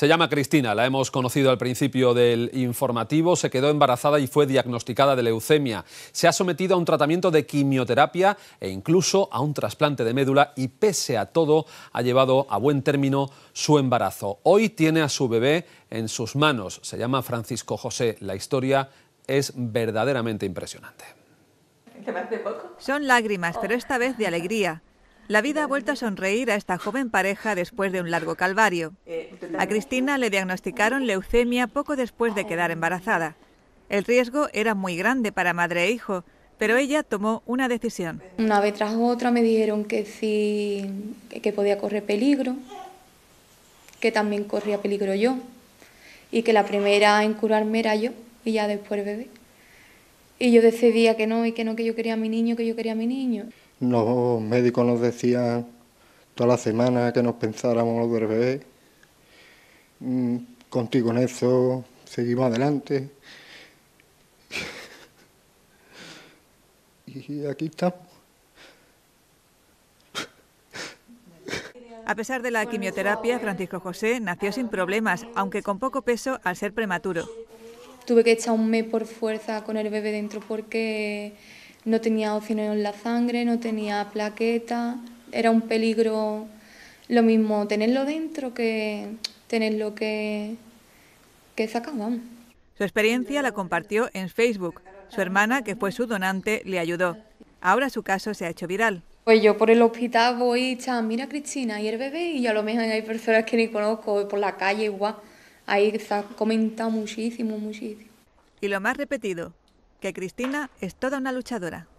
Se llama Cristina, la hemos conocido al principio del informativo, se quedó embarazada y fue diagnosticada de leucemia. Se ha sometido a un tratamiento de quimioterapia e incluso a un trasplante de médula y pese a todo ha llevado a buen término su embarazo. Hoy tiene a su bebé en sus manos, se llama Francisco José. La historia es verdaderamente impresionante. Son lágrimas, pero esta vez de alegría. La vida ha vuelto a sonreír a esta joven pareja después de un largo calvario. A Cristina le diagnosticaron leucemia poco después de quedar embarazada. El riesgo era muy grande para madre e hijo, pero ella tomó una decisión. Una vez tras otra me dijeron que sí, que podía correr peligro, que también corría peligro yo, y que la primera en curarme era yo, y ya después bebé. Y yo decidía que no, y que no, que yo quería a mi niño, que yo quería a mi niño. Los médicos nos decían toda la semana que nos pensáramos los del bebé. Mm, contigo en eso seguimos adelante. y aquí estamos. A pesar de la quimioterapia, Francisco José nació sin problemas, aunque con poco peso al ser prematuro. Tuve que echar un mes por fuerza con el bebé dentro porque no tenía oxígeno en la sangre, no tenía plaqueta, era un peligro lo mismo tenerlo dentro que tenerlo que, que sacaban. Su experiencia la compartió en Facebook. Su hermana, que fue su donante, le ayudó. Ahora su caso se ha hecho viral. Pues yo por el hospital voy y chan, mira Cristina, y el bebé, y a lo mejor hay personas que ni conozco, por la calle igual. Ahí se muchísimo, muchísimo. Y lo más repetido, que Cristina es toda una luchadora.